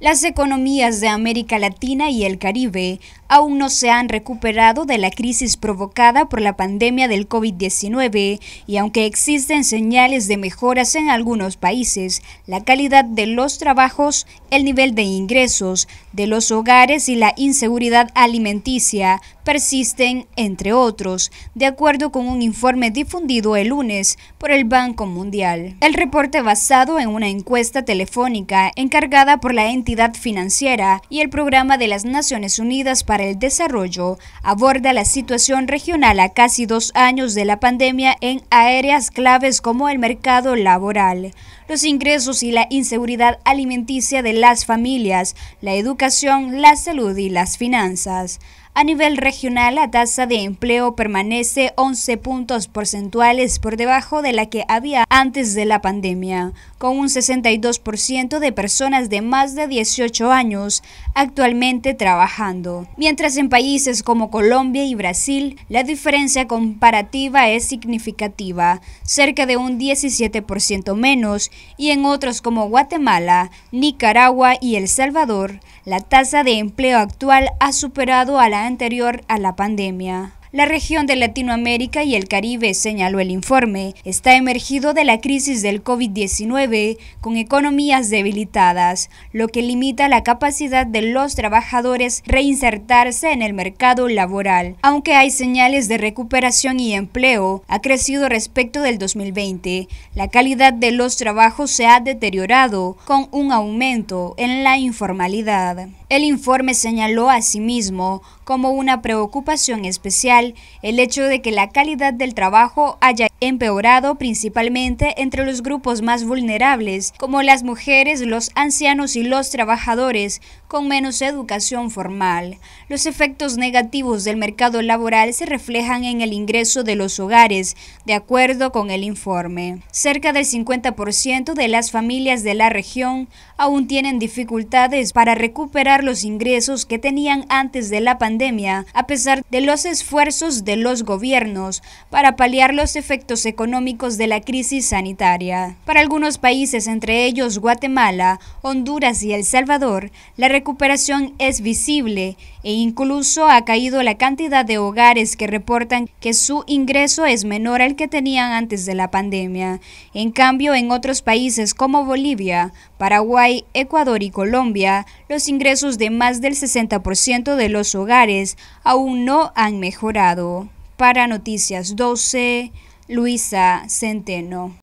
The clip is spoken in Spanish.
Las economías de América Latina y el Caribe aún no se han recuperado de la crisis provocada por la pandemia del COVID-19 y aunque existen señales de mejoras en algunos países, la calidad de los trabajos, el nivel de ingresos de los hogares y la inseguridad alimenticia persisten, entre otros, de acuerdo con un informe difundido el lunes por el Banco Mundial. El reporte basado en una encuesta telefónica encargada por la entidad financiera y el Programa de las Naciones Unidas para el Desarrollo aborda la situación regional a casi dos años de la pandemia en áreas claves como el mercado laboral, los ingresos y la inseguridad alimenticia de las familias, la educación, la salud y las finanzas. A nivel regional, la tasa de empleo permanece 11 puntos porcentuales por debajo de la que había antes de la pandemia, con un 62% de personas de más de 18 años actualmente trabajando. Mientras en países como Colombia y Brasil, la diferencia comparativa es significativa, cerca de un 17% menos, y en otros como Guatemala, Nicaragua y El Salvador, la tasa de empleo actual ha superado a la anterior a la pandemia. La región de Latinoamérica y el Caribe, señaló el informe, está emergido de la crisis del COVID-19 con economías debilitadas, lo que limita la capacidad de los trabajadores reinsertarse en el mercado laboral. Aunque hay señales de recuperación y empleo, ha crecido respecto del 2020. La calidad de los trabajos se ha deteriorado con un aumento en la informalidad. El informe señaló asimismo como una preocupación especial el hecho de que la calidad del trabajo haya empeorado principalmente entre los grupos más vulnerables, como las mujeres, los ancianos y los trabajadores con menos educación formal. Los efectos negativos del mercado laboral se reflejan en el ingreso de los hogares, de acuerdo con el informe. Cerca del 50% de las familias de la región aún tienen dificultades para recuperar los ingresos que tenían antes de la pandemia, a pesar de los esfuerzos de los gobiernos para paliar los efectos económicos de la crisis sanitaria. Para algunos países, entre ellos Guatemala, Honduras y El Salvador, la recuperación es visible e incluso ha caído la cantidad de hogares que reportan que su ingreso es menor al que tenían antes de la pandemia. En cambio, en otros países como Bolivia, Paraguay, Ecuador y Colombia, los ingresos de más del 60% de los hogares aún no han mejorado. Para Noticias 12, Luisa Centeno.